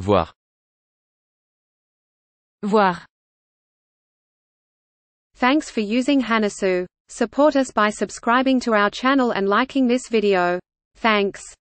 Voir. Voir. Thanks for using Hanasu. Support us by subscribing to our channel and liking this video. Thanks.